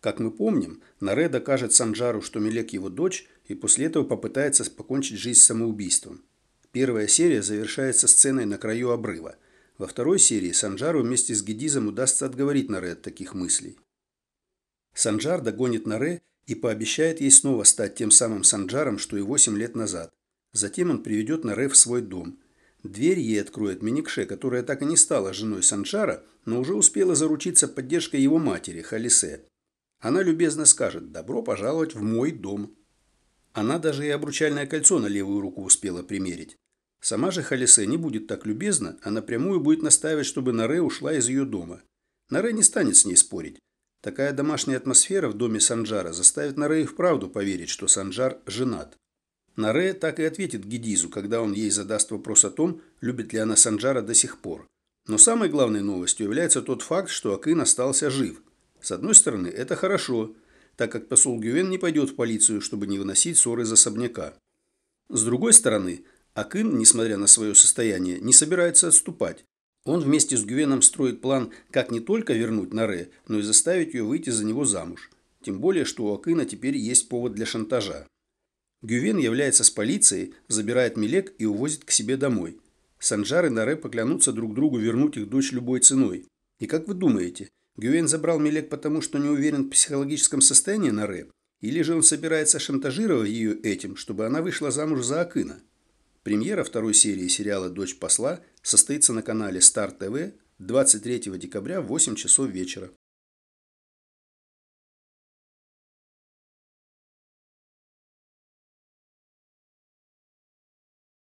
Как мы помним, Наре докажет Санджару, что Мелек его дочь, и после этого попытается покончить жизнь самоубийством. Первая серия завершается сценой на краю обрыва. Во второй серии Санджару вместе с Гедизом удастся отговорить Наре от таких мыслей. Санджар догонит Наре и пообещает ей снова стать тем самым Санджаром, что и 8 лет назад. Затем он приведет Наре в свой дом. Дверь ей откроет Миникше, которая так и не стала женой Санджара, но уже успела заручиться поддержкой его матери, Халисе. Она любезно скажет «добро пожаловать в мой дом». Она даже и обручальное кольцо на левую руку успела примерить. Сама же Халисе не будет так любезна, а напрямую будет настаивать, чтобы Наре ушла из ее дома. Наре не станет с ней спорить. Такая домашняя атмосфера в доме Санджара заставит Наре и вправду поверить, что Санджар женат. Наре так и ответит Гедизу, когда он ей задаст вопрос о том, любит ли она Санджара до сих пор. Но самой главной новостью является тот факт, что Акын остался жив – с одной стороны, это хорошо, так как посол Гювен не пойдет в полицию, чтобы не выносить ссоры из особняка. С другой стороны, Акын, несмотря на свое состояние, не собирается отступать. Он вместе с Гювеном строит план, как не только вернуть Наре, но и заставить ее выйти за него замуж. Тем более, что у Акына теперь есть повод для шантажа. Гювен является с полицией, забирает Милек и увозит к себе домой. Санжар и Наре поклянутся друг другу вернуть их дочь любой ценой. И как вы думаете, Гюэн забрал Милек потому, что не уверен в психологическом состоянии Нары, или же он собирается шантажировать ее этим, чтобы она вышла замуж за Акына. Премьера второй серии сериала «Дочь посла» состоится на канале Star TV 23 декабря в 8 часов вечера.